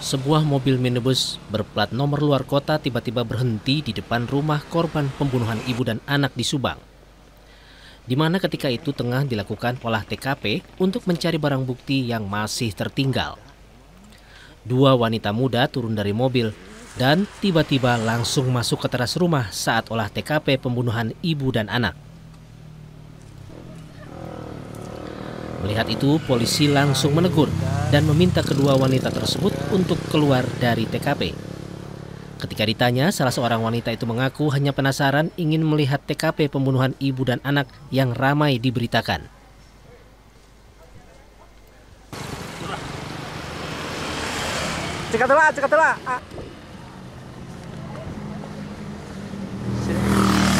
Sebuah mobil minibus berplat nomor luar kota tiba-tiba berhenti di depan rumah korban pembunuhan ibu dan anak di Subang. Di mana ketika itu tengah dilakukan olah TKP untuk mencari barang bukti yang masih tertinggal. Dua wanita muda turun dari mobil dan tiba-tiba langsung masuk ke teras rumah saat olah TKP pembunuhan ibu dan anak. Melihat itu, polisi langsung menegur dan meminta kedua wanita tersebut untuk keluar dari TKP. Ketika ditanya, salah seorang wanita itu mengaku hanya penasaran ingin melihat TKP pembunuhan ibu dan anak yang ramai diberitakan. Cekatlah, cekatlah. Uh, ah.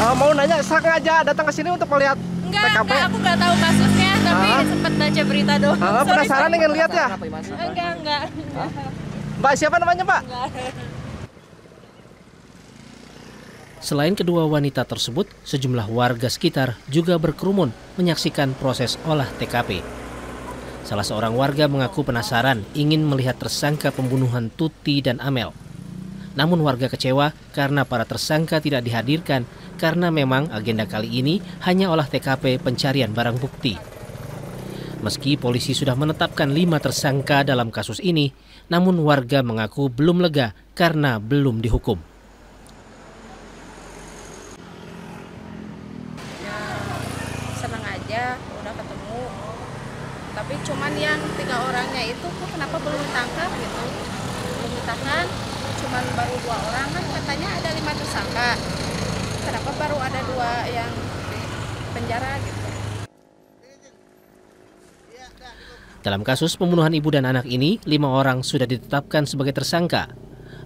ah, mau nanya sengaja datang ke sini untuk melihat enggak, TKP? Enggak, aku nggak tahu kasusnya tapi sempat baca berita doang. Ah, penasaran Sorry, dengan lihat ya? Enggak, enggak. Hah? Mbak siapa namanya, Pak? Selain kedua wanita tersebut, sejumlah warga sekitar juga berkerumun menyaksikan proses olah TKP. Salah seorang warga mengaku penasaran ingin melihat tersangka pembunuhan Tuti dan Amel. Namun warga kecewa karena para tersangka tidak dihadirkan karena memang agenda kali ini hanya olah TKP pencarian barang bukti. Meski polisi sudah menetapkan lima tersangka dalam kasus ini, namun warga mengaku belum lega karena belum dihukum. Ya, senang aja udah ketemu, tapi cuman yang tiga orangnya itu kok kenapa belum ditangkap gitu? Belum ditahan, cuman baru dua orang kan katanya ada lima tersangka. Kenapa baru ada dua yang penjara gitu? Dalam kasus pembunuhan ibu dan anak ini, lima orang sudah ditetapkan sebagai tersangka.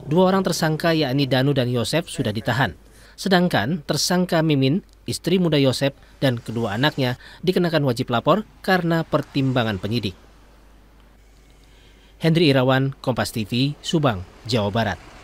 Dua orang tersangka yakni Danu dan Yosef sudah ditahan. Sedangkan tersangka Mimin, istri muda Yosef, dan kedua anaknya dikenakan wajib lapor karena pertimbangan penyidik. Hendri Irawan, Kompas TV, Subang, Jawa Barat.